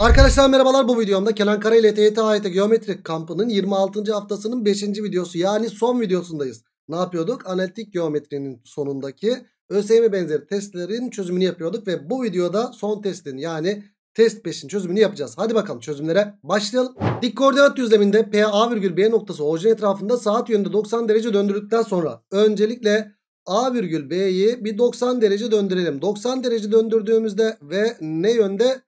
Arkadaşlar merhabalar bu videomda Kenan Kara ile TYT AYT Geometrik kampının 26. haftasının 5. videosu yani son videosundayız. Ne yapıyorduk? Analitik geometrinin sonundaki ÖSYM benzeri testlerin çözümünü yapıyorduk ve bu videoda son testin yani test 5'in çözümünü yapacağız. Hadi bakalım çözümlere başlayalım. Dik koordinat düzleminde PA virgül B noktası orijin etrafında saat yönünde 90 derece döndürdükten sonra öncelikle A virgül B'yi bir 90 derece döndürelim. 90 derece döndürdüğümüzde ve ne yönde?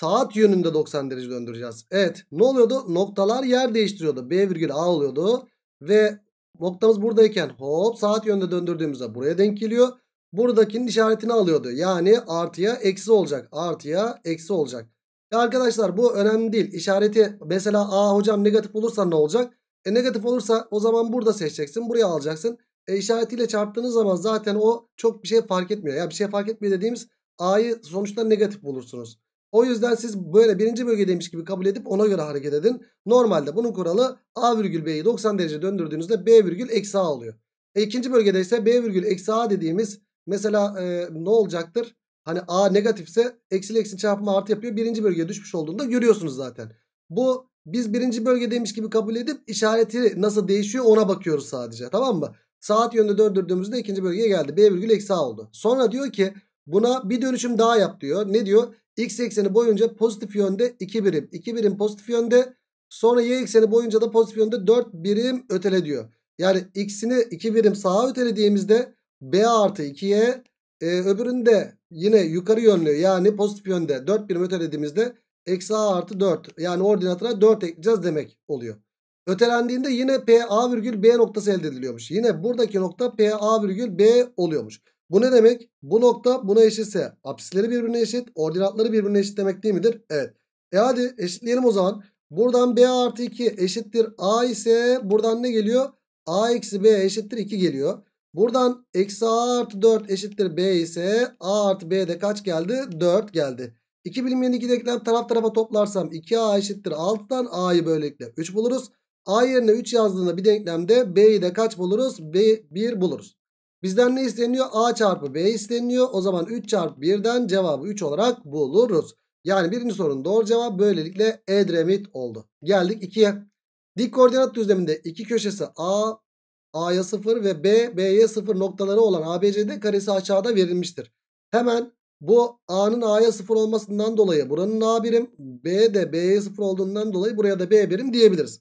saat yönünde 90 derece döndüreceğiz. Evet ne oluyordu? Noktalar yer değiştiriyordu. B virgül A oluyordu. Ve noktamız buradayken hop saat yönünde döndürdüğümüzde buraya denk geliyor. Buradakinin işaretini alıyordu. Yani artıya eksi olacak. Artıya eksi olacak. E arkadaşlar bu önemli değil. İşareti mesela A hocam negatif olursa ne olacak? E negatif olursa o zaman burada seçeceksin. Buraya alacaksın. E işaretiyle çarptığınız zaman zaten o çok bir şey fark etmiyor. Ya yani bir şey fark etmiyor dediğimiz A'yı sonuçta negatif bulursunuz. O yüzden siz böyle birinci bölgedeymiş gibi kabul edip ona göre hareket edin. Normalde bunun kuralı A virgül B'yi 90 derece döndürdüğünüzde B virgül eksi A oluyor. E ikinci bölgede ise B virgül eksi A dediğimiz mesela e, ne olacaktır? Hani A negatifse eksi eksi çarpma artı yapıyor. Birinci bölgeye düşmüş olduğunda görüyorsunuz zaten. Bu biz birinci bölgedeymiş gibi kabul edip işareti nasıl değişiyor ona bakıyoruz sadece. Tamam mı? Saat yönünde döndürdüğümüzde ikinci bölgeye geldi. B virgül eksi A oldu. Sonra diyor ki Buna bir dönüşüm daha yap diyor. Ne diyor? X ekseni boyunca pozitif yönde 2 birim. 2 birim pozitif yönde. Sonra Y ekseni boyunca da pozitif yönde 4 birim ötele diyor. Yani X'ini 2 birim sağa ötelediğimizde B artı 2Y e, öbüründe yine yukarı yönlü yani pozitif yönde 4 birim ötelediğimizde eksi A artı 4 yani ordinatına 4 ekleyeceğiz demek oluyor. Ötelendiğinde yine PA virgül B noktası elde ediliyormuş. Yine buradaki nokta PA virgül B oluyormuş. Bu ne demek? Bu nokta buna eşitse apsisleri birbirine eşit, ordinatları birbirine eşit demek değil midir? Evet. E hadi eşitleyelim o zaman. Buradan B artı 2 eşittir A ise buradan ne geliyor? A eksi B eşittir 2 geliyor. Buradan eksi A artı 4 eşittir B ise A artı B de kaç geldi? 4 geldi. 2 bilinmeyen 2 denklem taraf tarafa toplarsam 2A eşittir 6'dan A'yı böylelikle 3 buluruz. A yerine 3 yazdığında bir denklemde B'yi de kaç buluruz? B, 1 buluruz. Bizden ne isteniyor? A çarpı B isteniyor. O zaman 3 çarpı 1'den cevabı 3 olarak buluruz. Yani birinci sorunun doğru cevabı böylelikle Edremit oldu. Geldik 2'ye. Dik koordinat düzleminde iki köşesi A, A'ya 0 ve B, B'ye 0 noktaları olan ABCD karesi aşağıda verilmiştir. Hemen bu A'nın A'ya 0 olmasından dolayı buranın A birim, B de B'ye 0 olduğundan dolayı buraya da B birim diyebiliriz.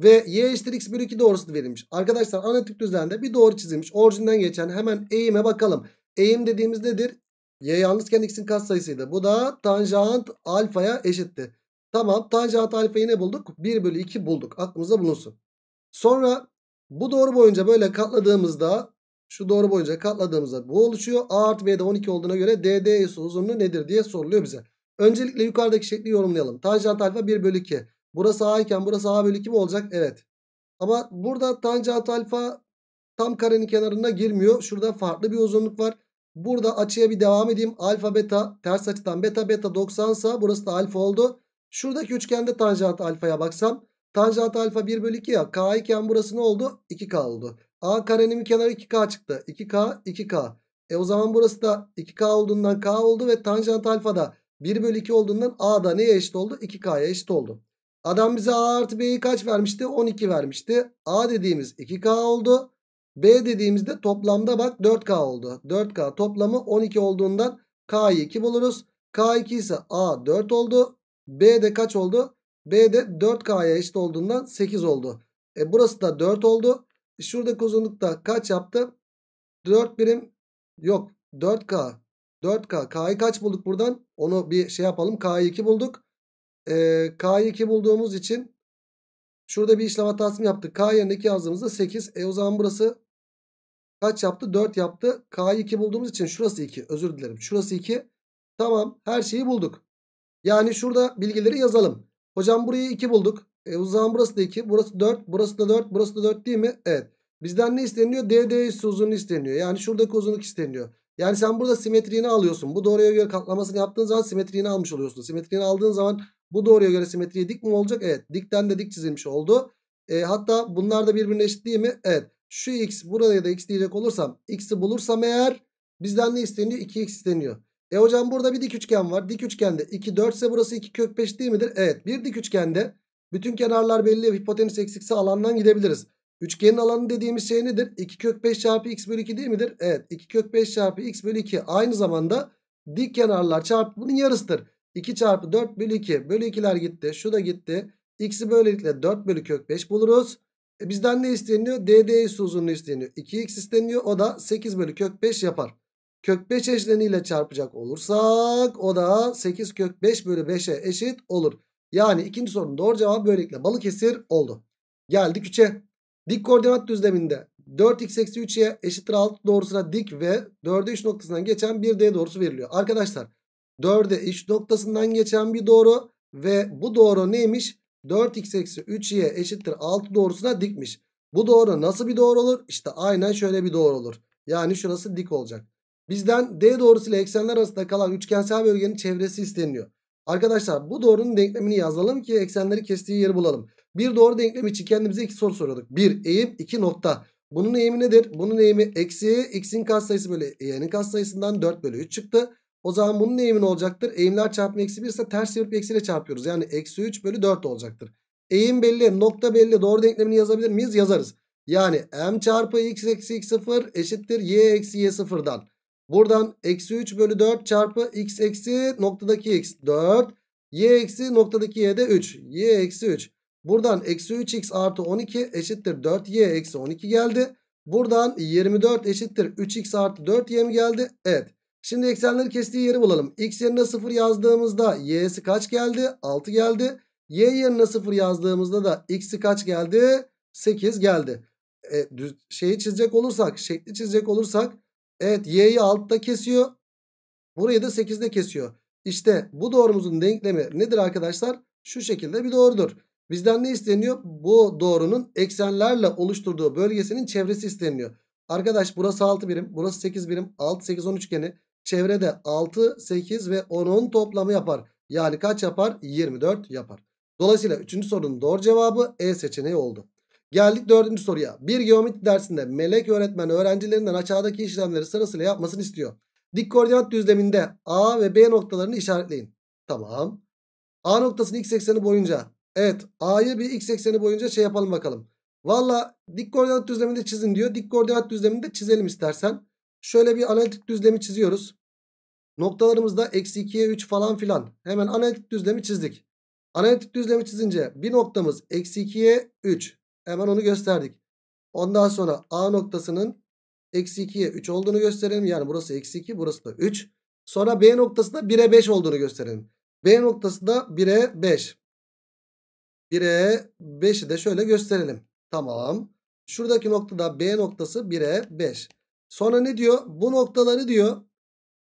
Ve y eşittir x bölü 2 doğrusu verilmiş. Arkadaşlar analitik düzende bir doğru çizilmiş. Orijinden geçen hemen eğime bakalım. Eğim dediğimiz nedir? Y yalnızken x'in katsayısıydı. Bu da tanjant alfaya eşitti. Tamam tanjant alfayı ne bulduk? 1 bölü 2 bulduk. Aklımızda bulunsun. Sonra bu doğru boyunca böyle katladığımızda şu doğru boyunca katladığımızda bu oluşuyor. A artı B'de 12 olduğuna göre DDS uzunluğu nedir diye soruluyor bize. Öncelikle yukarıdaki şekli yorumlayalım. Tanjant alfa 1 bölü 2. Burası A iken burası A bölü 2 mi olacak? Evet. Ama burada tanjant alfa tam karenin kenarına girmiyor. Şurada farklı bir uzunluk var. Burada açıya bir devam edeyim. Alfa beta ters açıdan beta beta 90 sa burası da alfa oldu. Şuradaki üçgende tanjant alfaya baksam. Tanjant alfa 1 bölü 2 ya. K iken burası ne oldu? 2K oldu. A karenin kenarı 2K çıktı. 2K 2K. E o zaman burası da 2K olduğundan K oldu ve tanjant alfa da 1 bölü 2 olduğundan A da neye eşit oldu? 2K'ya eşit oldu. Adam bize A artı B'yi kaç vermişti? 12 vermişti. A dediğimiz 2K oldu. B dediğimizde toplamda bak 4K oldu. 4K toplamı 12 olduğundan K'yı 2 buluruz. K2 ise A 4 oldu. B de kaç oldu? B de 4K'ya eşit olduğundan 8 oldu. E burası da 4 oldu. E, Şuradaki uzunlukta kaç yaptı? 4 birim yok 4K. 4K. K'yı kaç bulduk buradan? Onu bir şey yapalım. K'yı 2 bulduk e, K'yı 2 bulduğumuz için şurada bir işlem hatası yaptık. K yerine 2 yazdığımızda 8. E o zaman burası kaç yaptı? 4 yaptı. K'yı 2 bulduğumuz için şurası 2. Özür dilerim. Şurası 2. Tamam her şeyi bulduk. Yani şurada bilgileri yazalım. Hocam burayı 2 bulduk. E o zaman burası da 2. Burası 4. Burası da 4. Burası da 4 değil mi? Evet. Bizden ne isteniyor? DD üstü uzunluğu isteniyor. Yani şuradaki uzunluk isteniyor. Yani sen burada simetriğini alıyorsun. Bu doğruya göre katlamasını yaptığın zaman simetriğini almış oluyorsun. Simetriğini aldığın zaman bu doğruya göre simetriye dik mi olacak? Evet. Dikten de dik çizilmiş oldu. E, hatta bunlar da birbirine eşit değil mi? Evet. Şu x buraya da x diyecek olursam x'i bulursam eğer bizden ne isteniyor? 2x isteniyor. E hocam burada bir dik üçgen var. Dik üçgende 2 4 ise burası 2 kök 5 değil midir? Evet. Bir dik üçgende bütün kenarlar belli hipotenüs eksikse alandan gidebiliriz. Üçgenin alanı dediğimiz şey nedir? 2 kök 5 çarpı x bölü 2 değil midir? Evet. 2 kök 5 çarpı x bölü 2 aynı zamanda dik kenarlar çarpı bunun yarısıdır. 2 çarpı 4 bölü 2. Bölü 2'ler gitti. Şu da gitti. X'i böylelikle 4 bölü kök 5 buluruz. E bizden ne isteniyor? DDX uzunluğu isteniyor. 2x isteniyor. O da 8 bölü kök 5 yapar. Kök 5 eşleniyle çarpacak olursak o da 8 kök 5 bölü 5'e eşit olur. Yani ikinci sorunun doğru cevabı böylelikle Balıkesir oldu. Geldik 3'e. Dik koordinat düzleminde 4x eksi 3'ye eşittir 6 doğrusuna dik ve 4'e 3 noktasından geçen bir d doğrusu veriliyor. Arkadaşlar 4'e iç noktasından geçen bir doğru ve bu doğru neymiş? 4x eksi 3y eşittir 6 doğrusuna dikmiş. Bu doğru nasıl bir doğru olur? İşte aynen şöyle bir doğru olur. Yani şurası dik olacak. Bizden D doğrusu ile eksenler arasında kalan üçgensel bölgenin çevresi isteniyor. Arkadaşlar bu doğrunun denklemini yazalım ki eksenleri kestiği yeri bulalım. Bir doğru denklem için kendimize iki soru soruyorduk. Bir eğim iki nokta. Bunun eğimi nedir? Bunun eğimi eksi x'in katsayısı böyle y'nin katsayısından 4 bölü 3 çıktı. O zaman bunun eğimi ne olacaktır? Eğimler çarpımı eksi 1 ise ters çevirip eksiyle çarpıyoruz. Yani eksi 3 bölü 4 olacaktır. Eğim belli, nokta belli. Doğru denklemini yazabilir miyiz? Yazarız. Yani m çarpı x eksi x 0 eşittir y eksi y 0'dan. Buradan eksi 3 bölü 4 çarpı x eksi noktadaki x 4. y eksi noktadaki y'de 3. y eksi 3. Buradan eksi 3x artı 12 eşittir 4y eksi 12 geldi. Buradan 24 eşittir 3x artı 4y mi geldi? Evet. Şimdi eksenleri kestiği yeri bulalım. X yerine 0 yazdığımızda y'si kaç geldi? 6 geldi. Y yerine 0 yazdığımızda da x'i kaç geldi? 8 geldi. E, düz, şeyi çizecek olursak, şekli çizecek olursak evet y'yi altta kesiyor. Burayı da 8'de kesiyor. İşte bu doğrumuzun denklemi nedir arkadaşlar? Şu şekilde bir doğrudur. Bizden ne isteniyor? Bu doğrunun eksenlerle oluşturduğu bölgesinin çevresi isteniyor. Arkadaş burası 6 birim, burası 8 birim. 6 8 13 üçgeni çevrede 6, 8 ve 10'un toplamı yapar. Yani kaç yapar? 24 yapar. Dolayısıyla 3. sorunun doğru cevabı E seçeneği oldu. Geldik dördüncü soruya. Bir geometri dersinde melek öğretmen öğrencilerinden aşağıdaki işlemleri sırasıyla yapmasını istiyor. Dik koordinat düzleminde A ve B noktalarını işaretleyin. Tamam. A noktasının x ekseni boyunca. Evet A'yı bir x ekseni boyunca şey yapalım bakalım. Valla dik koordinat düzleminde çizin diyor. Dik koordinat düzleminde çizelim istersen. Şöyle bir analitik düzlemi çiziyoruz. Noktalarımızda eksi 2'ye 3 falan filan. Hemen analitik düzlemi çizdik. Analitik düzlemi çizince bir noktamız eksi 2'ye 3. Hemen onu gösterdik. Ondan sonra A noktasının eksi 2'ye 3 olduğunu gösterelim. Yani burası eksi 2 burası da 3. Sonra B noktasında 1'e 5 olduğunu gösterelim. B noktasında 1'e 5. 1'e 5'i de şöyle gösterelim. Tamam. Şuradaki noktada B noktası 1'e 5. Sonra ne diyor? Bu noktaları diyor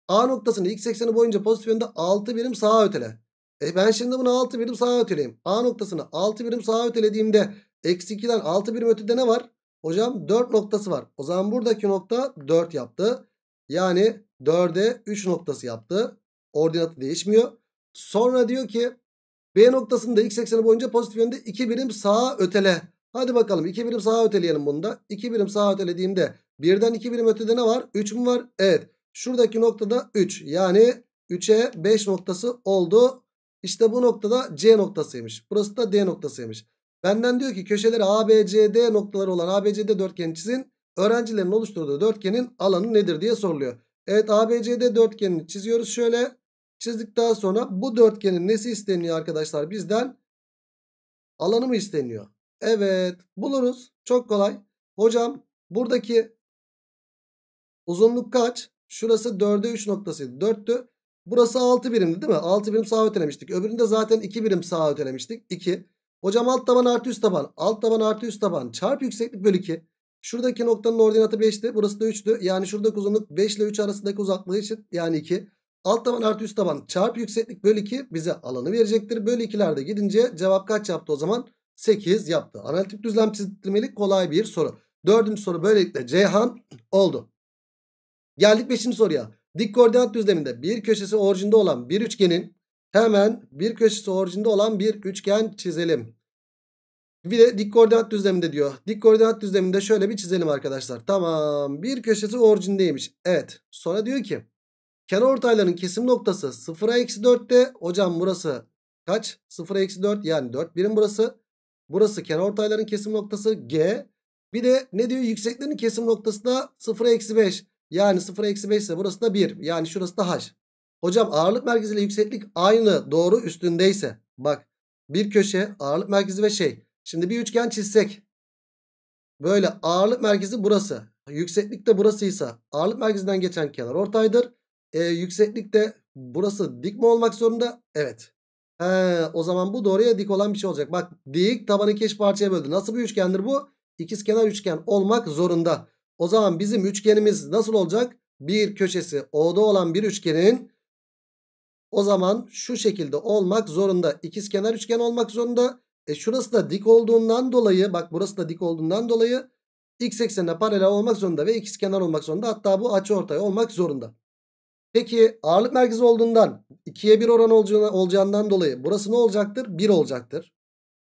A noktasını x ekseni boyunca pozitif yönde 6 birim sağa ötele. E ben şimdi bunu 6 birim sağa öteleyim. A noktasını 6 birim sağa ötelediğimde eksi 2'den 6 birim ötede ne var? Hocam 4 noktası var. O zaman buradaki nokta 4 yaptı. Yani 4'e 3 noktası yaptı. Ordinatı değişmiyor. Sonra diyor ki B noktasında x ekseni boyunca pozitif yönde 2 birim sağa ötele. Hadi bakalım 2 birim sağa öteleyelim bunda. 2 birim sağa ötelediğimde Birden 2 birim ötede ne var? 3 mü var? Evet. Şuradaki noktada 3. Yani 3'e 5 noktası oldu. İşte bu noktada C noktasıymış. Burası da D noktasıymış. Benden diyor ki köşeleri ABCD noktaları olan ABCD dörtgeni çizin. Öğrencilerin oluşturduğu dörtgenin alanı nedir diye soruluyor. Evet ABCD dörtgenini çiziyoruz şöyle. Çizdikten sonra bu dörtgenin nesi isteniyor arkadaşlar bizden? Alanı mı isteniyor? Evet buluruz. Çok kolay. Hocam buradaki Uzunluk kaç? Şurası 4'e 3 noktasıydı. 4'tü. Burası 6 birimdi değil mi? 6 birim sağa ötelemiştik. Öbüründe zaten 2 birim sağa ötelemiştik. 2. Hocam alt taban artı üst taban. Alt taban artı üst taban. Çarp yükseklik bölü 2. Şuradaki noktanın ordinatı 5'ti. Burası da 3'tü. Yani şuradaki uzunluk 5 ile 3 arasındaki uzaklığı için yani 2. Alt taban artı üst taban çarp yükseklik bölü 2 bize alanı verecektir. Bölü 2'lerde gidince cevap kaç yaptı o zaman? 8 yaptı. Analitik düzlem çizdirmeli kolay bir soru. Dördüncü soru böylelikle Ceyhan oldu. Geldik 5. soruya. Dik koordinat düzleminde bir köşesi orijinde olan bir üçgenin hemen bir köşesi orijinde olan bir üçgen çizelim. Bir de dik koordinat düzleminde diyor. Dik koordinat düzleminde şöyle bir çizelim arkadaşlar. Tamam bir köşesi orijindeymiş. Evet sonra diyor ki kenar ortaylarının kesim noktası 0'a eksi 4'te. Hocam burası kaç? 0'a eksi 4 yani 4 birim burası. Burası kenar ortaylarının kesim noktası G. Bir de ne diyor yükseklerin kesim noktası da 0'a eksi 5. Yani 0'a eksi 5 ise burası da 1. Yani şurası da h. Hocam ağırlık merkeziyle yükseklik aynı doğru üstündeyse. Bak bir köşe ağırlık merkezi ve şey. Şimdi bir üçgen çizsek. Böyle ağırlık merkezi burası. Yükseklik de burasıysa ağırlık merkezinden geçen kenar ortaydır. E, yükseklik de burası dik mi olmak zorunda? Evet. He, o zaman bu doğruya dik olan bir şey olacak. Bak dik tabanı iki eş parçaya böldü. Nasıl bir üçgendir bu? İkizkenar üçgen olmak zorunda. O zaman bizim üçgenimiz nasıl olacak? Bir köşesi O'da olan bir üçgenin o zaman şu şekilde olmak zorunda. ikizkenar üçgen olmak zorunda. E şurası da dik olduğundan dolayı bak burası da dik olduğundan dolayı x eksenine paralel olmak zorunda ve ikizkenar olmak zorunda. Hatta bu açı ortay olmak zorunda. Peki ağırlık merkezi olduğundan 2'ye 1 oran olacağından dolayı burası ne olacaktır? 1 olacaktır.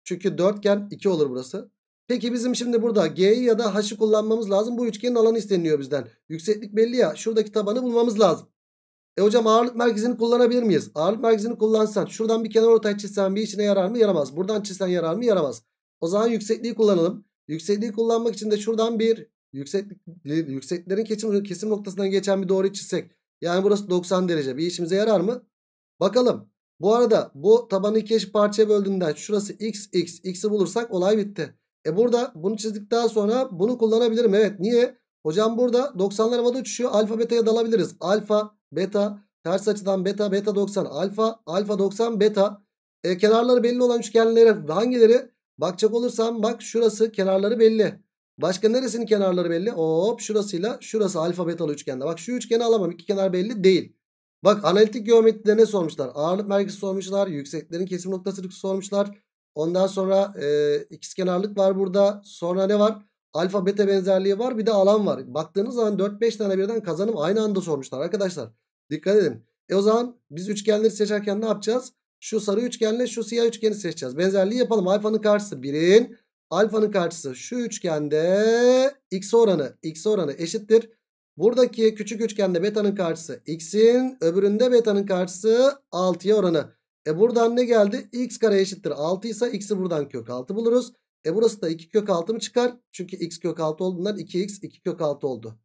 Çünkü dörtgen 2 olur burası. Peki bizim şimdi burada G'yi ya da H'ı kullanmamız lazım. Bu üçgenin alanı isteniyor bizden. Yükseklik belli ya. Şuradaki tabanı bulmamız lazım. E hocam ağırlık merkezini kullanabilir miyiz? Ağırlık merkezini kullansan şuradan bir kenar ortaya çizsen bir işine yarar mı? Yaramaz. Buradan çizsen yarar mı? Yaramaz. O zaman yüksekliği kullanalım. Yüksekliği kullanmak için de şuradan bir yükseklik, yükseklerin kesim, kesim noktasından geçen bir doğru çizsek. Yani burası 90 derece. Bir işimize yarar mı? Bakalım. Bu arada bu tabanı iki eşit parçaya böldüğünden şurası x x x'i bulursak olay bitti. E burada bunu çizdikten sonra bunu kullanabilirim. Evet niye? Hocam burada 90'lar havada uçuşuyor. Alfa beta'ya dalabiliriz. Alfa, beta, ters açıdan beta, beta 90, alfa, alfa 90, beta. E, kenarları belli olan üçgenlere hangileri? Bakacak olursam bak şurası kenarları belli. Başka neresinin kenarları belli? Hop şurasıyla şurası alfa betalı üçgende. Bak şu üçgeni alamam. iki kenar belli değil. Bak analitik geometride ne sormuşlar? Ağırlık merkezi sormuşlar. Yükseklerin kesim noktası sormuşlar. Ondan sonra e, ikizkenarlık var burada. Sonra ne var? Alfa beta benzerliği var. Bir de alan var. Baktığınız zaman 4-5 tane birden kazanım aynı anda sormuşlar arkadaşlar. Dikkat edin. E o zaman biz üçgenleri seçerken ne yapacağız? Şu sarı üçgenle şu siyah üçgeni seçeceğiz. Benzerliği yapalım. Alfanın karşısı 1'in. Alfanın karşısı şu üçgende x oranı. X oranı eşittir. Buradaki küçük üçgende beta'nın karşısı x'in. Öbüründe beta'nın karşısı 6'ya oranı. E buradan ne geldi? X kare eşittir 6 ise x'i buradan kök 6 buluruz. E burası da 2 kök 6 mı çıkar? Çünkü x kök 6 olduğundan 2x 2 kök 6 oldu.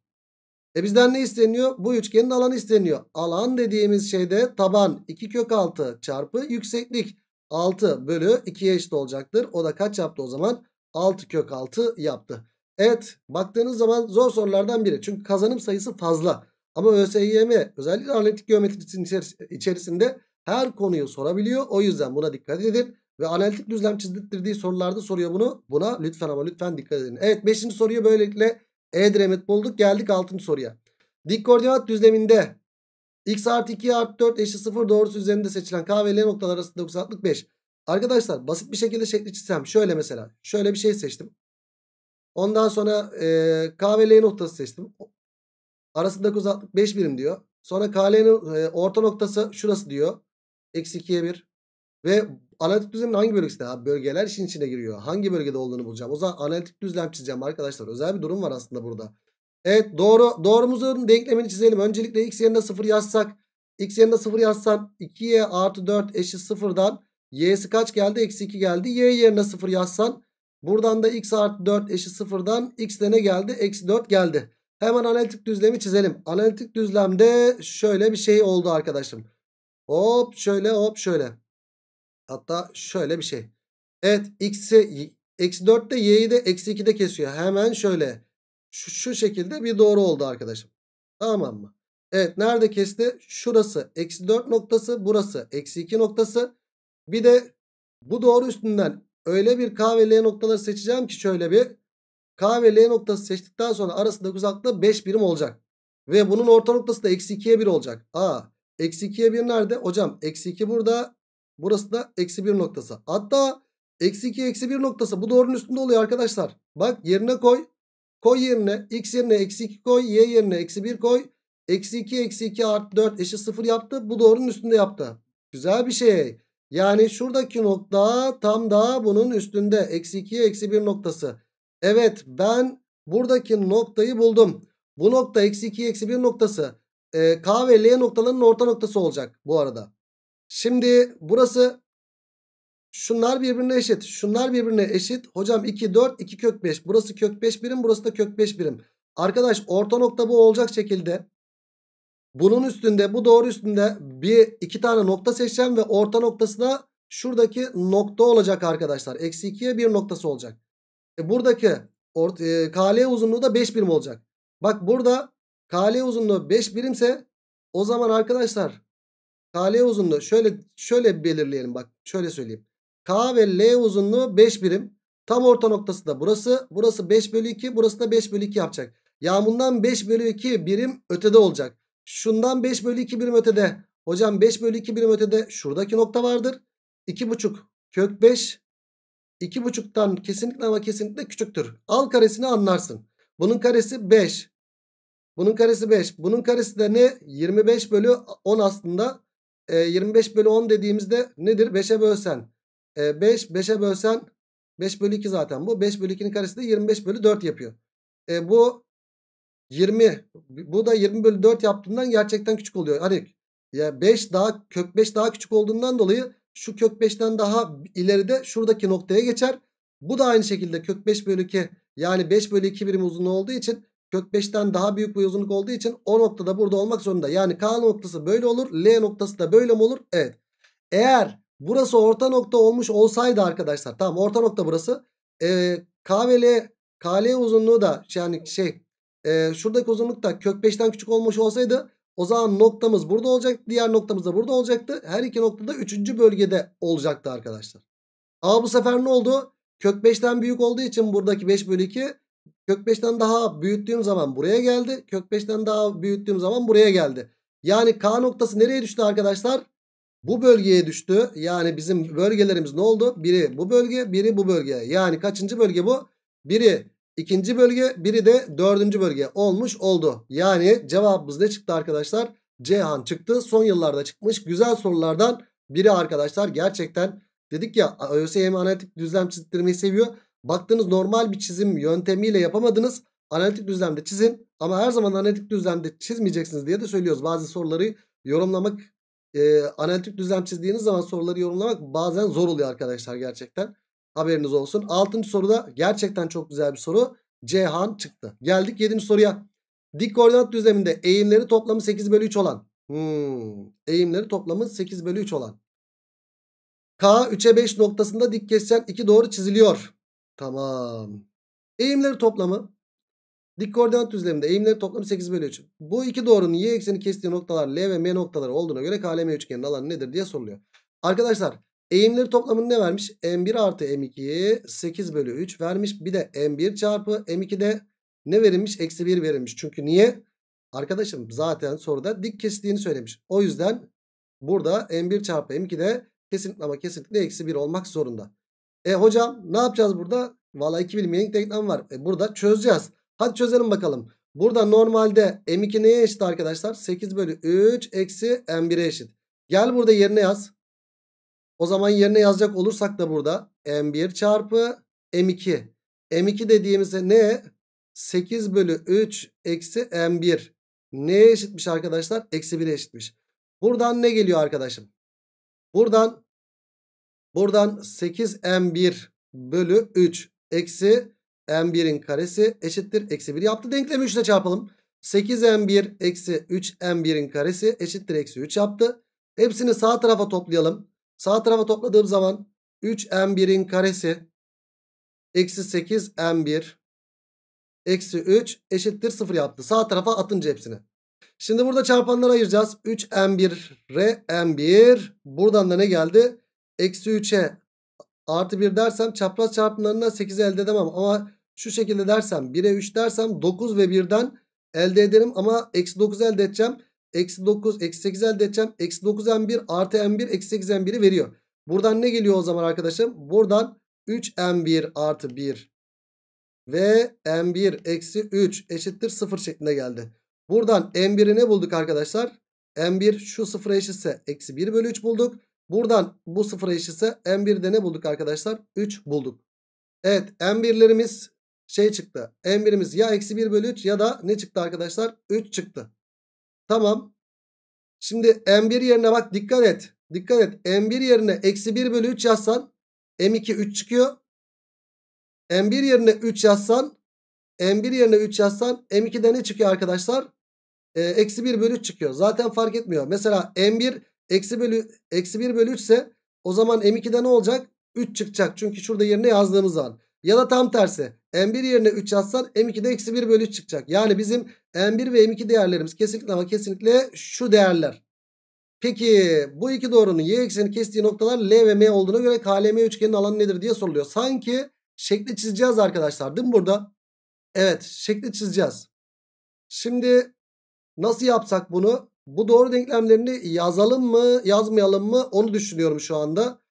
E bizden ne isteniyor? Bu üçgenin alanı isteniyor. Alan dediğimiz şeyde taban 2 kök 6 çarpı yükseklik 6 bölü 2'ye eşit olacaktır. O da kaç yaptı o zaman? 6 kök 6 yaptı. Evet baktığınız zaman zor sorulardan biri. Çünkü kazanım sayısı fazla. Ama ÖSYM özellikle analitik geometrisinin içerisinde her konuyu sorabiliyor. O yüzden buna dikkat edin. Ve analitik düzlem çizdirdiği sorularda soruyor bunu. Buna lütfen ama lütfen dikkat edin. Evet 5. soruyu böylelikle Edremet bulduk. Geldik 6. soruya. Dik koordinat düzleminde x artı 2 artı 4 eşit 0 doğrusu üzerinde seçilen k ve l noktalar arasında uzaklık 5. Arkadaşlar basit bir şekilde şekli çizsem şöyle mesela şöyle bir şey seçtim. Ondan sonra e, K ve L noktası seçtim. Arasındaki uzaklık 5 birim diyor. Sonra KL'nin e, orta noktası şurası diyor. Eksi 2'ye 1. Ve analitik düzlemin hangi bölgesinde? Ha, bölgeler işin içine giriyor. Hangi bölgede olduğunu bulacağım. O zaman analitik düzlem çizeceğim arkadaşlar. Özel bir durum var aslında burada. Evet doğru doğrumuzun denklemini çizelim. Öncelikle x yerine 0 yazsak. x yerine 0 yazsan 2y artı 4 eşit 0'dan y'si kaç geldi? Eksi 2 geldi. y yerine 0 yazsan buradan da x artı 4 eşit 0'dan x de ne geldi? Eksi 4 geldi. Hemen analitik düzlemi çizelim. Analitik düzlemde şöyle bir şey oldu arkadaşım. Hop şöyle hop şöyle. Hatta şöyle bir şey. Evet x'i eksi 4'te y'yi de eksi 2'de kesiyor. Hemen şöyle. Şu, şu şekilde bir doğru oldu arkadaşım. Tamam mı? Evet nerede kesti? Şurası eksi 4 noktası. Burası eksi 2 noktası. Bir de bu doğru üstünden öyle bir K ve L noktaları seçeceğim ki şöyle bir. K ve L noktası seçtikten sonra arasındaki uzaklık 5 birim olacak. Ve bunun orta noktası da eksi 2'ye 1 olacak. Aa. Eksi 2'ye 1 nerede? Hocam eksi 2 burada. Burası da eksi 1 noktası. Hatta eksi 2 eksi 1 noktası bu doğrunun üstünde oluyor arkadaşlar. Bak yerine koy. Koy yerine x yerine eksi 2 koy. Y yerine eksi 1 koy. Eksi 2 eksi 2 artı 4 eşit 0 yaptı. Bu doğrunun üstünde yaptı. Güzel bir şey. Yani şuradaki nokta tam da bunun üstünde. Eksi 2 eksi 1 noktası. Evet ben buradaki noktayı buldum. Bu nokta eksi 2 eksi 1 noktası e, K ve L noktalarının orta noktası olacak bu arada. Şimdi burası şunlar birbirine eşit. Şunlar birbirine eşit. Hocam 2 4 2 kök 5. Burası kök 5 birim burası da kök 5 birim. Arkadaş orta nokta bu olacak şekilde bunun üstünde bu doğru üstünde bir iki tane nokta seçeceğim ve orta noktasına şuradaki nokta olacak arkadaşlar. Eksi 2'ye bir noktası olacak. E buradaki orta, e, KL uzunluğu da 5 birim olacak. Bak burada KL uzunluğu 5 birimse o zaman arkadaşlar KL uzunluğu şöyle şöyle belirleyelim bak şöyle söyleyeyim. K ve L uzunluğu 5 birim. Tam orta noktası da burası. Burası 5 bölü 2. Burası da 5 bölü 2 yapacak. Ya bundan 5 bölü 2 birim ötede olacak. Şundan 5 bölü 2 birim ötede. Hocam 5 bölü 2 birim ötede şuradaki nokta vardır. 2,5 kök 5. 2,5'tan kesinlikle ama kesinlikle küçüktür. Al karesini anlarsın. Bunun karesi 5. Bunun karesi 5. Bunun karesi de ne? 25 bölü 10 aslında. E, 25 bölü 10 dediğimizde nedir? 5'e bölsen. E, 5, 5'e bölsen 5 bölü 2 zaten bu. 5 bölü 2'nin karesi de 25 bölü 4 yapıyor. E, bu 20. Bu da 20 bölü 4 yaptığından gerçekten küçük oluyor. Hani ya 5 daha kök 5 daha küçük olduğundan dolayı şu kök 5'ten daha ileride şuradaki noktaya geçer. Bu da aynı şekilde kök 5 bölü 2 yani 5 bölü 2 birim uzunluğu olduğu için Kök 5'ten daha büyük bir uzunluk olduğu için o noktada burada olmak zorunda. Yani K noktası böyle olur. L noktası da böyle mi olur? Evet. Eğer burası orta nokta olmuş olsaydı arkadaşlar. Tamam orta nokta burası. Ee, K ve L, KL uzunluğu da yani şey e, şuradaki uzunluk da kök 5'ten küçük olmuş olsaydı o zaman noktamız burada olacak. Diğer noktamız da burada olacaktı. Her iki noktada 3. bölgede olacaktı arkadaşlar. A bu sefer ne oldu? Kök 5'ten büyük olduğu için buradaki 5 bölü 2 Kök 5'ten daha büyüttüğüm zaman buraya geldi. Kök 5'ten daha büyüttüğüm zaman buraya geldi. Yani K noktası nereye düştü arkadaşlar? Bu bölgeye düştü. Yani bizim bölgelerimiz ne oldu? Biri bu bölge, biri bu bölge. Yani kaçıncı bölge bu? Biri ikinci bölge, biri de dördüncü bölge olmuş oldu. Yani cevabımız ne çıktı arkadaşlar? Cihan çıktı. Son yıllarda çıkmış güzel sorulardan biri arkadaşlar. Gerçekten dedik ya ÖSYM e analitik düzlem çizdirmeyi seviyor. Baktınız normal bir çizim yöntemiyle yapamadınız. Analitik düzlemde çizin ama her zaman analitik düzlemde çizmeyeceksiniz diye de söylüyoruz. Bazı soruları yorumlamak e, analitik düzlem çizdiğiniz zaman soruları yorumlamak bazen zor oluyor arkadaşlar gerçekten. Haberiniz olsun. Altıncı soruda gerçekten çok güzel bir soru. Cihan çıktı. Geldik yedinci soruya. Dik koordinat düzleminde eğimleri toplamı 8 bölü 3 olan. Hmm, eğimleri toplamı 8 bölü 3 olan. K 3'e 5 noktasında dik kesişen iki doğru çiziliyor. Tamam. Eğimleri toplamı. Dik koordinat düzleminde eğimleri toplamı 8 bölü 3. Bu iki doğrunun y ekseni kestiği noktalar L ve M noktaları olduğuna göre KLM üçgenin alanı nedir diye soruluyor. Arkadaşlar eğimleri toplamını ne vermiş? M1 artı M2'yi 8 bölü 3 vermiş. Bir de M1 çarpı m 2 de ne verilmiş? Eksi 1 verilmiş. Çünkü niye? Arkadaşım zaten soruda dik kestiğini söylemiş. O yüzden burada M1 çarpı M2'de kesinlikle ama kesinlikle eksi 1 olmak zorunda. E hocam ne yapacağız burada? Valla iki bilmeyen denklem var. E, burada çözeceğiz. Hadi çözelim bakalım. Burada normalde M2 neye eşit arkadaşlar? 8 bölü 3 eksi M1'e eşit. Gel burada yerine yaz. O zaman yerine yazacak olursak da burada M1 çarpı M2. M2 dediğimizde ne? 8 bölü 3 eksi M1. Neye eşitmiş arkadaşlar? Eksi 1'e eşitmiş. Buradan ne geliyor arkadaşım? Buradan Buradan 8m1 bölü 3 eksi m1'in karesi eşittir. Eksi 1 yaptı. Denklemi 3 ile çarpalım. 8m1 eksi 3m1'in karesi eşittir. Eksi 3 yaptı. Hepsini sağ tarafa toplayalım. Sağ tarafa topladığım zaman 3m1'in karesi eksi 8m1 eksi 3 eşittir 0 yaptı. Sağ tarafa atınca hepsini. Şimdi burada çarpanları ayıracağız. 3m1 re m1 buradan da ne geldi? eksi 3'e artı 1 dersem çapraz çarpımlarından 8 elde edemem. Ama şu şekilde dersem 1'e 3 dersem 9 ve 1'den elde ederim. Ama eksi 9 elde edeceğim. Eksi 9 eksi 8 elde edeceğim. Eksi 9 m1 artı m1 eksi 8 m1'i veriyor. Buradan ne geliyor o zaman arkadaşım? Buradan 3 m1 artı 1 ve m1 eksi 3 eşittir 0 şeklinde geldi. Buradan m1'i ne bulduk arkadaşlar? m1 şu 0'a eşitse eksi 1 bölü 3 bulduk. Buradan bu sıfıra eşitse M1'de ne bulduk arkadaşlar? 3 bulduk. Evet M1'lerimiz şey çıktı. M1'imiz ya eksi 1 bölü 3 ya da ne çıktı arkadaşlar? 3 çıktı. Tamam. Şimdi M1 yerine bak dikkat et. Dikkat et. M1 yerine eksi 1 bölü 3 yazsan M2 3 çıkıyor. M1 yerine 3 yazsan M1 yerine 3 yazsan M2'de ne çıkıyor arkadaşlar? Ee, eksi 1 bölü 3 çıkıyor. Zaten fark etmiyor. Mesela M1 Eksi, bölü, eksi 1 bölü 3 ise o zaman M2'de ne olacak? 3 çıkacak. Çünkü şurada yerine yazdığımız zaman. Ya da tam tersi. M1 yerine 3 yazsan M2'de eksi 1 bölü 3 çıkacak. Yani bizim M1 ve M2 değerlerimiz kesinlikle ama kesinlikle şu değerler. Peki bu iki doğrunun y ekseni kestiği noktalar L ve M olduğuna göre KLM üçgenin alanı nedir diye soruluyor. Sanki şekli çizeceğiz arkadaşlar değil mi burada? Evet şekli çizeceğiz. Şimdi nasıl yapsak bunu? Bu doğru denklemlerini yazalım mı yazmayalım mı onu düşünüyorum şu anda.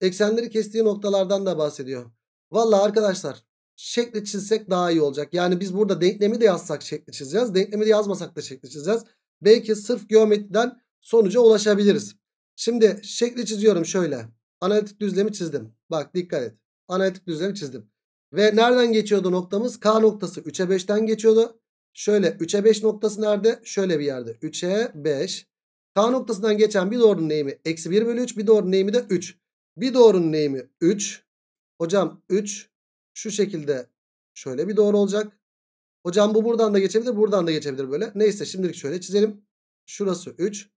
Eksenleri kestiği noktalardan da bahsediyor. Valla arkadaşlar şekli çizsek daha iyi olacak. Yani biz burada denklemi de yazsak şekli çizeceğiz. Denklemi de yazmasak da şekli çizeceğiz. Belki sırf geometriden sonuca ulaşabiliriz. Şimdi şekli çiziyorum şöyle. Analitik düzlemi çizdim. Bak dikkat et. Analitik düzlemi çizdim. Ve nereden geçiyordu noktamız? K noktası 3'e 5'ten geçiyordu. Şöyle 3'e 5 noktası nerede? Şöyle bir yerde. 3'e 5. K noktasından geçen bir doğrunun eğimi eksi 1 bölü 3. Bir doğrunun eğimi de 3. Bir doğrunun eğimi 3. Hocam 3 şu şekilde şöyle bir doğru olacak. Hocam bu buradan da geçebilir. Buradan da geçebilir böyle. Neyse şimdilik şöyle çizelim. Şurası 3.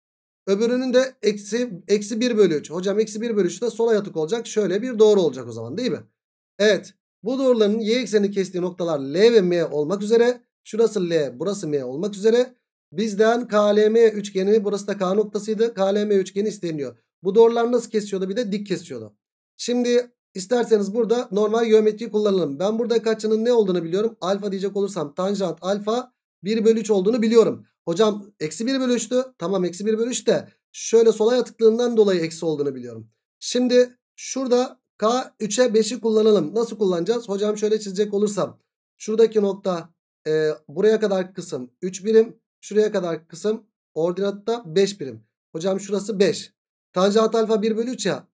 Öbürünün de eksi, eksi 1 bölü 3. Hocam eksi 1 bölü 3 de sola yatık olacak. Şöyle bir doğru olacak o zaman değil mi? Evet. Bu doğruların y eksenini kestiği noktalar L ve M olmak üzere Şurası L burası M olmak üzere. Bizden KLM üçgeni burası da K noktasıydı. KLM üçgeni isteniyor. Bu doğrular nasıl kesiyordu bir de dik kesiyordu. Şimdi isterseniz burada normal geometri kullanalım. Ben burada kaçının ne olduğunu biliyorum. Alfa diyecek olursam tanjant alfa 1 bölü 3 olduğunu biliyorum. Hocam eksi 1 bölü 3'tü. Tamam eksi 1 bölü 3 de şöyle sola yatıklığından dolayı eksi olduğunu biliyorum. Şimdi şurada K 3'e 5'i kullanalım. Nasıl kullanacağız? Hocam şöyle çizecek olursam. Şuradaki nokta e, buraya kadar kısım 3 birim. Şuraya kadar kısım ordinatta 5 birim. Hocam şurası 5. Tanjant alfa 1 bölü 3 ya.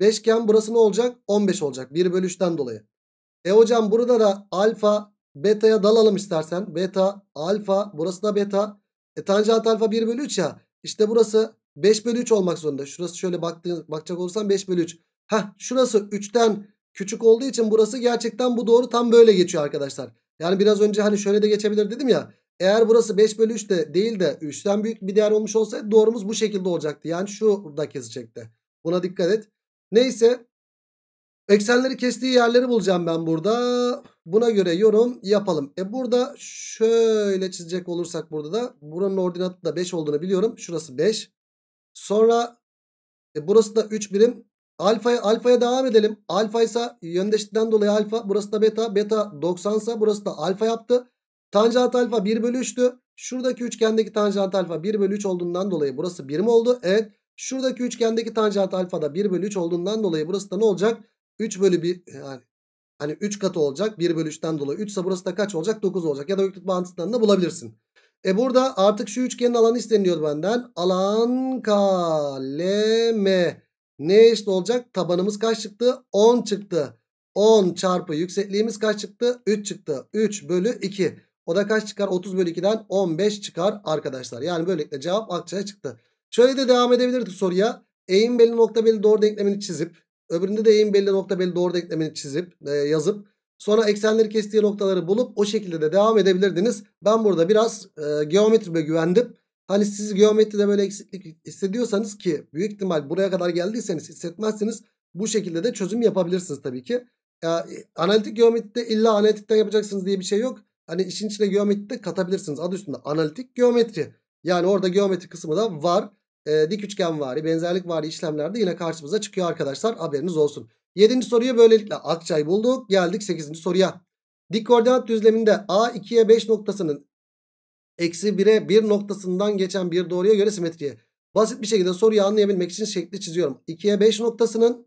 5 iken burası ne olacak? 15 olacak. 1 bölü 3'ten dolayı. E hocam burada da alfa beta'ya dalalım istersen. Beta, alfa, burası da beta. E tanjant alfa 1 bölü 3 ya. İşte burası 5 bölü 3 olmak zorunda. Şurası şöyle baktığın bakacak olursan 5 bölü 3. Heh şurası 3'ten küçük olduğu için burası gerçekten bu doğru tam böyle geçiyor arkadaşlar. Yani biraz önce hani şöyle de geçebilir dedim ya. Eğer burası 5 bölü 3 de değil de 3'ten büyük bir değer olmuş olsaydı doğrumuz bu şekilde olacaktı. Yani şurada kesecekti. Buna dikkat et. Neyse eksenleri kestiği yerleri bulacağım ben burada. Buna göre yorum yapalım. E burada şöyle çizecek olursak burada da buranın ordinatı da 5 olduğunu biliyorum. Şurası 5. Sonra e burası da 3 birim. Alfa'ya alfaya devam edelim. Alfa ise yöndeşlikten dolayı alfa. Burası da beta. Beta 90 ise burası da alfa yaptı. Tanjant alfa 1 bölü 3'tü. Şuradaki üçgendeki tanjant alfa 1 bölü 3 olduğundan dolayı burası 1 mi oldu? Evet. Şuradaki üçgendeki tanjant alfa da 1 bölü 3 olduğundan dolayı burası da ne olacak? 3 bölü 1 yani hani 3 katı olacak. 1 bölü 3'ten dolayı 3 ise burası da kaç olacak? 9 olacak. Ya da Öklit bağıntısından da bulabilirsin. E burada artık şu üçgenin alanı isteniyor benden. Alan KLM. Ne eşit olacak? Tabanımız kaç çıktı? 10 çıktı. 10 çarpı yüksekliğimiz kaç çıktı? 3 çıktı. 3 bölü 2. O da kaç çıkar? 30 bölü 2'den 15 çıkar arkadaşlar. Yani böylelikle cevap Akça'ya çıktı. Şöyle de devam edebilirdik soruya. Eğim belli nokta belli doğru denklemini çizip öbüründe de eğim belli nokta belli doğru denklemini çizip e, yazıp sonra eksenleri kestiği noktaları bulup o şekilde de devam edebilirdiniz. Ben burada biraz e, geometrime güvendim. Hani siz geometride böyle eksiklik hissediyorsanız ki büyük ihtimal buraya kadar geldiyseniz hissetmezsiniz. Bu şekilde de çözüm yapabilirsiniz tabii ki. Ya, e, analitik geometride illa analitikten yapacaksınız diye bir şey yok. Hani işin içine geometride katabilirsiniz. Adı üstünde analitik geometri. Yani orada geometri kısmı da var. E, dik benzerlik benzerlikvari işlemlerde yine karşımıza çıkıyor arkadaşlar. Haberiniz olsun. 7. soruyu böylelikle Akçay bulduk. Geldik 8. soruya. Dik koordinat düzleminde A2'ye 5 noktasının Eksi 1'e 1 noktasından geçen bir doğruya göre simetriye. Basit bir şekilde soruyu anlayabilmek için şekli çiziyorum. 2'ye 5 noktasının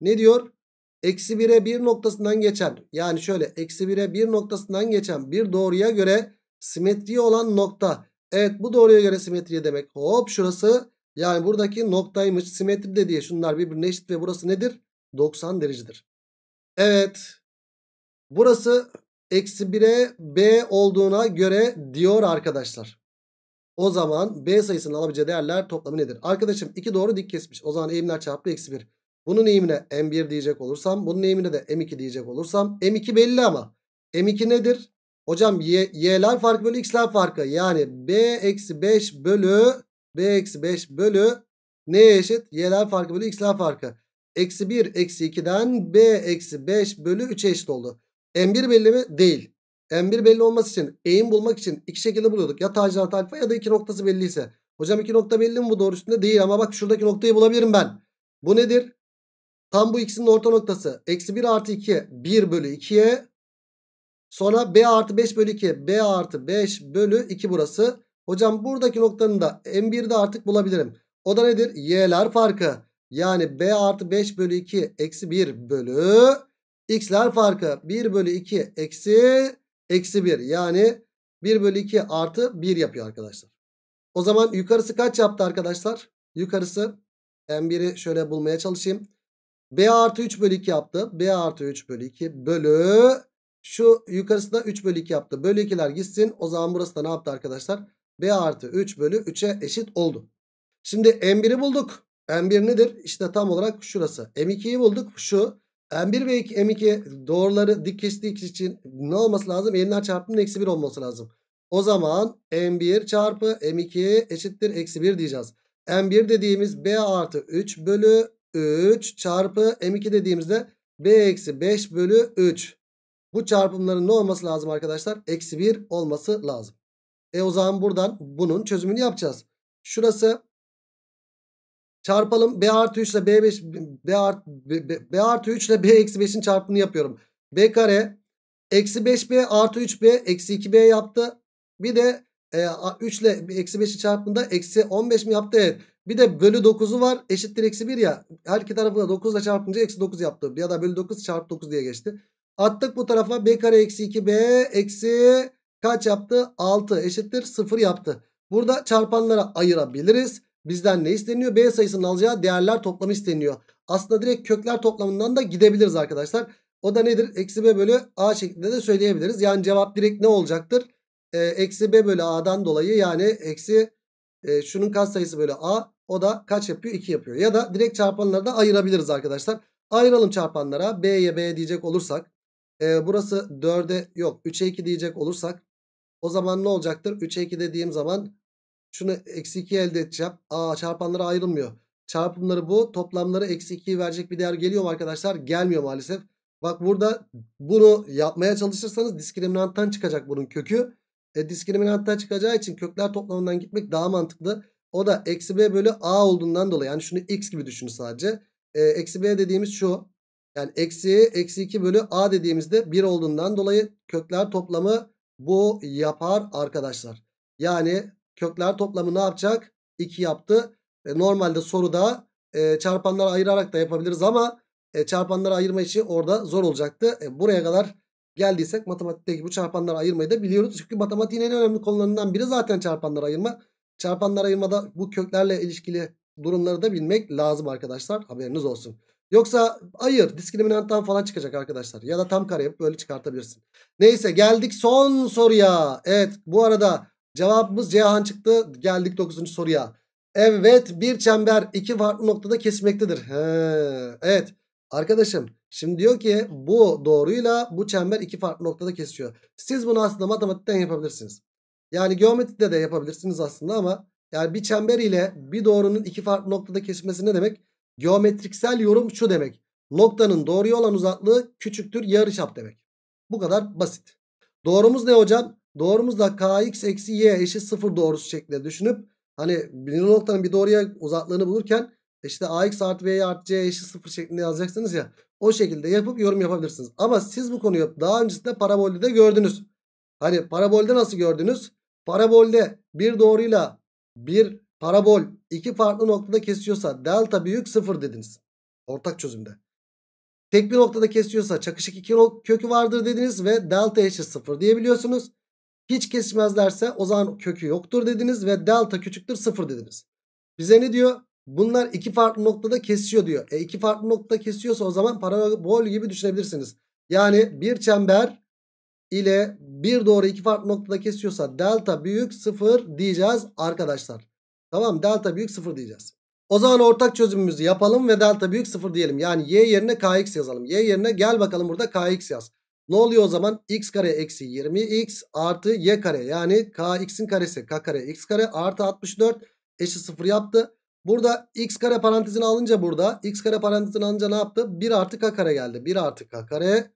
ne diyor? Eksi 1'e 1 noktasından geçen yani şöyle eksi 1'e 1 noktasından geçen bir doğruya göre simetriye olan nokta. Evet bu doğruya göre simetriye demek. Hop şurası yani buradaki noktaymış simetri de diye şunlar birbirine eşit ve burası nedir? 90 derecedir. Evet burası eksi 1'e B olduğuna göre diyor arkadaşlar. O zaman B sayısının alabileceği değerler toplamı nedir? Arkadaşım 2 doğru dik kesmiş. O zaman eğimler çarpı eksi 1. Bunun eğimine M1 diyecek olursam. Bunun eğimine de M2 diyecek olursam. M2 belli ama. M2 nedir? Hocam y, y'ler farkı bölü x'ler farkı. Yani b eksi 5 bölü b eksi 5 bölü neye eşit? Y'ler farkı bölü x'ler farkı. Eksi 1 eksi 2'den b eksi 5 bölü 3'e eşit oldu. M1 belli mi? Değil. M1 belli olması için eğim bulmak için iki şekilde buluyorduk. Ya tanjant alfa ya da iki noktası belliyse. Hocam iki nokta belli mi bu doğru üstünde? Değil ama bak şuradaki noktayı bulabilirim ben. Bu nedir? Tam bu ikisinin orta noktası. Eksi 1 artı 2. 1 bölü 2'ye. Sonra B artı 5 bölü 2. B artı 5 bölü 2 burası. Hocam buradaki noktanın da M1'de artık bulabilirim. O da nedir? Y'ler farkı. Yani B artı 5 bölü 2 eksi 1 bölü X'ler farkı 1 bölü 2 eksi eksi 1. Yani 1 bölü 2 artı 1 yapıyor arkadaşlar. O zaman yukarısı kaç yaptı arkadaşlar? Yukarısı n 1i şöyle bulmaya çalışayım. B artı 3 bölü 2 yaptı. B artı 3 bölü 2 bölü şu yukarısı da 3 bölü 2 yaptı. Bölü 2'ler gitsin. O zaman burası da ne yaptı arkadaşlar? B artı 3 bölü 3'e eşit oldu. Şimdi n 1i bulduk. N 1 nedir? İşte tam olarak şurası. M2'yi bulduk. Şu. M1 ve M2 doğruları dik kestiği için ne olması lazım? Elinler çarpımının eksi 1 olması lazım. O zaman M1 çarpı M2 eşittir eksi 1 diyeceğiz. M1 dediğimiz B artı 3 bölü 3 çarpı M2 dediğimizde B eksi 5 bölü 3. Bu çarpımların ne olması lazım arkadaşlar? Eksi 1 olması lazım. E o zaman buradan bunun çözümünü yapacağız. Şurası Çarpalım B artı 3 ile B5 B artı, B, B, B artı 3 ile B eksi 5'in çarpımını yapıyorum. B kare eksi 5B artı 3B eksi 2B yaptı. Bir de e, 3 ile eksi 5'i çarpımında eksi 15 mi yaptı? Evet. Bir de bölü 9'u var. Eşittir eksi 1 ya. Her iki tarafı 9 ile çarpınca eksi 9 yaptı. Ya da bölü 9 çarpı 9 diye geçti. Attık bu tarafa b kare eksi 2b eksi kaç yaptı? 6 eşittir 0 yaptı. Burada çarpanlara ayırabiliriz. Bizden ne isteniyor? B sayısının alacağı değerler toplamı isteniyor. Aslında direkt kökler toplamından da gidebiliriz arkadaşlar. O da nedir? Eksi B bölü A şeklinde de söyleyebiliriz. Yani cevap direkt ne olacaktır? Ee, eksi B bölü A'dan dolayı yani eksi e, şunun kat sayısı bölü A o da kaç yapıyor? 2 yapıyor. Ya da direkt çarpanları da ayırabiliriz arkadaşlar. Ayıralım çarpanlara. B'ye B diyecek olursak. E, burası 4'e yok 3'e 2 diyecek olursak. O zaman ne olacaktır? 3'e 2 dediğim zaman şunu eksi 2 elde edeceğim. Aa çarpanlara ayrılmıyor. Çarpımları bu. Toplamları eksi 2'yi verecek bir değer geliyor mu arkadaşlar? Gelmiyor maalesef. Bak burada bunu yapmaya çalışırsanız diskriminanttan çıkacak bunun kökü. E, diskriminanttan çıkacağı için kökler toplamından gitmek daha mantıklı. O da eksi b bölü a olduğundan dolayı. Yani şunu x gibi düşünün sadece. E, eksi b dediğimiz şu. Yani eksi eksi 2 bölü a dediğimizde 1 olduğundan dolayı kökler toplamı bu yapar arkadaşlar. Yani Kökler toplamı ne yapacak? 2 yaptı. E, normalde soruda e, çarpanları ayırarak da yapabiliriz ama e, çarpanları ayırma işi orada zor olacaktı. E, buraya kadar geldiysek matematikteki bu çarpanları ayırmayı da biliyoruz. Çünkü matematiğin en önemli konularından biri zaten çarpanlar ayırma. Çarpanlar ayırmada bu köklerle ilişkili durumları da bilmek lazım arkadaşlar. Haberiniz olsun. Yoksa ayır diskriminanttan falan çıkacak arkadaşlar. Ya da tam kare yapıp böyle çıkartabilirsin. Neyse geldik son soruya. Evet bu arada Cevabımız Cihan çıktı. Geldik 9. soruya. Evet bir çember iki farklı noktada kesmektedir. He, evet arkadaşım şimdi diyor ki bu doğruyla bu çember iki farklı noktada kesiyor. Siz bunu aslında matematikten yapabilirsiniz. Yani geometride de yapabilirsiniz aslında ama yani bir çember ile bir doğrunun iki farklı noktada kesmesi ne demek? Geometriksel yorum şu demek. Noktanın doğruya olan uzaklığı küçüktür yarıçap demek. Bu kadar basit. Doğrumuz ne hocam? Doğrumuzda kx eksi y eşit sıfır doğrusu şeklinde düşünüp hani bir noktanın bir doğruya uzaklığını bulurken işte ax artı b artı c eşit sıfır şeklinde yazacaksınız ya. O şekilde yapıp yorum yapabilirsiniz. Ama siz bu konuyu daha öncesinde parabolde de gördünüz. Hani parabolde nasıl gördünüz? Parabolde bir doğruyla bir parabol iki farklı noktada kesiyorsa delta büyük sıfır dediniz. Ortak çözümde. Tek bir noktada kesiyorsa çakışık iki kökü vardır dediniz ve delta eşit sıfır diyebiliyorsunuz. Hiç kesmezlerse o zaman kökü yoktur dediniz ve delta küçüktür sıfır dediniz. Bize ne diyor? Bunlar iki farklı noktada kesiyor diyor. E iki farklı nokta kesiyorsa o zaman parabol gibi düşünebilirsiniz. Yani bir çember ile bir doğru iki farklı noktada kesiyorsa delta büyük sıfır diyeceğiz arkadaşlar. Tamam delta büyük sıfır diyeceğiz. O zaman ortak çözümümüzü yapalım ve delta büyük sıfır diyelim. Yani y yerine kx yazalım. Y yerine gel bakalım burada kx yaz. Ne oluyor o zaman? x kare eksi 20x artı y kare yani kx'in karesi k kare x kare artı 64 eşit 0 yaptı. Burada x kare parantezini alınca burada x kare parantezini alınca ne yaptı? 1 artı k kare geldi. 1 artı k kare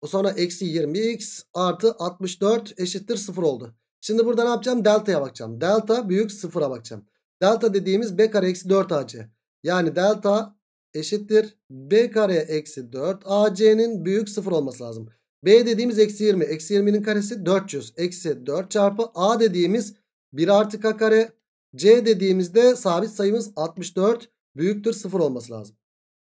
O sonra eksi 20x artı 64 eşittir 0 oldu. Şimdi burada ne yapacağım? Delta'ya bakacağım. Delta büyük 0'a bakacağım. Delta dediğimiz b kare eksi 4 ac. Yani delta eşittir. B kare eksi 4. AC'nin büyük 0 olması lazım. B dediğimiz eksi 20. Eksi 20'nin karesi 400. Eksi 4 çarpı A dediğimiz 1 artı K kare. C dediğimizde sabit sayımız 64 büyüktür 0 olması lazım.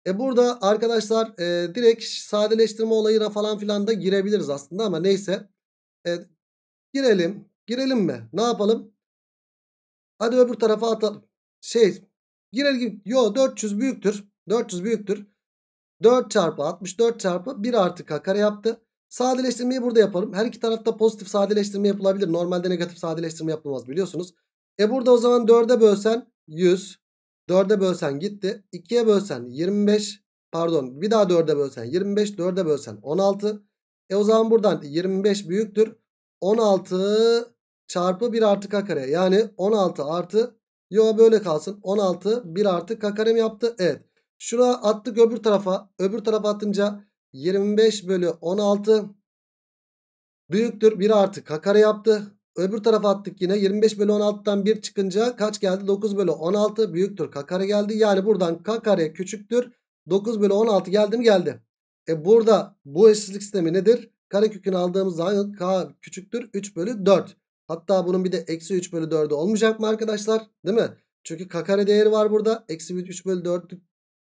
E burada arkadaşlar e, direkt sadeleştirme olayına falan filan da girebiliriz aslında ama neyse. E, girelim. Girelim mi? Ne yapalım? Hadi öbür tarafa atalım. Şey girelim. Yo 400 büyüktür. 400 büyüktür. 4 çarpı 64 çarpı 1 artı k kare yaptı. Sadeleştirmeyi burada yapalım. Her iki tarafta pozitif sadeleştirme yapılabilir. Normalde negatif sadeleştirme yapılmaz biliyorsunuz. E burada o zaman 4'e bölsen 100. 4'e bölsen gitti. 2'ye bölsen 25. Pardon bir daha 4'e bölsen 25. 4'e bölsen 16. E o zaman buradan 25 büyüktür. 16 çarpı 1 artı k kare. Yani 16 artı yo böyle kalsın. 16 1 artı k karem yaptı. Evet. Şuna attık öbür tarafa. Öbür tarafa atınca 25 bölü 16 büyüktür. 1 artı k kare yaptı. Öbür tarafa attık yine 25 bölü 16'dan 1 çıkınca kaç geldi? 9 bölü 16 büyüktür k kare geldi. Yani buradan k kare küçüktür. 9 bölü 16 geldi mi geldi. E burada bu eşsizlik sistemi nedir? Kare kökünü aldığımız zaman k küçüktür 3 bölü 4. Hatta bunun bir de eksi 3 bölü 4'ü olmayacak mı arkadaşlar? Değil mi? Çünkü k kare değeri var burada. Eksi 3 bölü 4'lük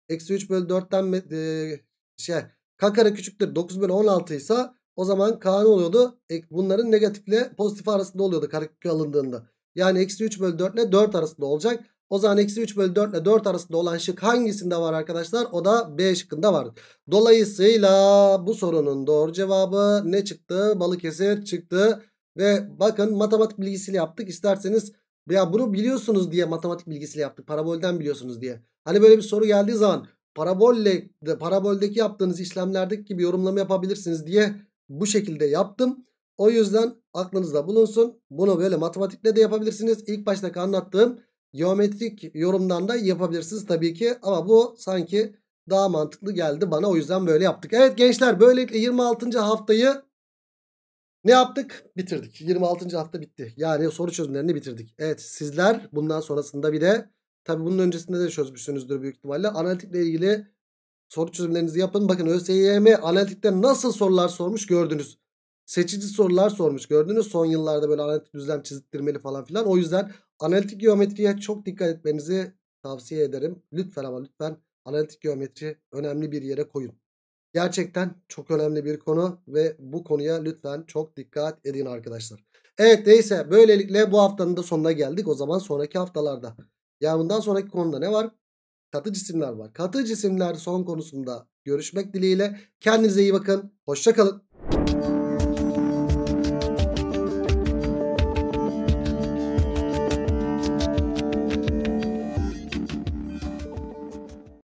Eksi 3 bölü 4'ten e, şey k kare küçüktür 9 bölü 16 ise o zaman k ne oluyordu? E, bunların negatifle pozitif arasında oluyordu karekök alındığında. Yani eksi 3 bölü 4 ile 4 arasında olacak. O zaman eksi 3 bölü 4 ile 4 arasında olan şık hangisinde var arkadaşlar? O da B şıkkında var. Dolayısıyla bu sorunun doğru cevabı ne çıktı? Balıkesir çıktı. Ve bakın matematik bilgisiyle yaptık. İsterseniz ya bunu biliyorsunuz diye matematik bilgisiyle yaptık. Parabolden biliyorsunuz diye. Hani böyle bir soru geldiği zaman parabolle paraboldeki yaptığınız işlemlerdeki gibi yorumlama yapabilirsiniz diye bu şekilde yaptım. O yüzden aklınızda bulunsun. Bunu böyle matematikle de yapabilirsiniz. İlk baştaki anlattığım geometrik yorumdan da yapabilirsiniz tabii ki. Ama bu sanki daha mantıklı geldi bana. O yüzden böyle yaptık. Evet gençler böylelikle 26. haftayı ne yaptık? Bitirdik. 26. hafta bitti. Yani soru çözümlerini bitirdik. Evet sizler bundan sonrasında bir de tabi bunun öncesinde de çözmüşsünüzdür büyük ihtimalle. Analitikle ilgili soru çözümlerinizi yapın. Bakın ÖSYM analitikte nasıl sorular sormuş gördünüz. Seçici sorular sormuş gördünüz. Son yıllarda böyle analitik düzlem çizittirmeli falan filan. O yüzden analitik geometriye çok dikkat etmenizi tavsiye ederim. Lütfen ama lütfen analitik geometri önemli bir yere koyun. Gerçekten çok önemli bir konu ve bu konuya lütfen çok dikkat edin arkadaşlar. Evet neyse böylelikle bu haftanın da sonuna geldik. O zaman sonraki haftalarda. Yani bundan sonraki konuda ne var? Katı cisimler var. Katı cisimler son konusunda görüşmek dileğiyle. Kendinize iyi bakın. Hoşçakalın.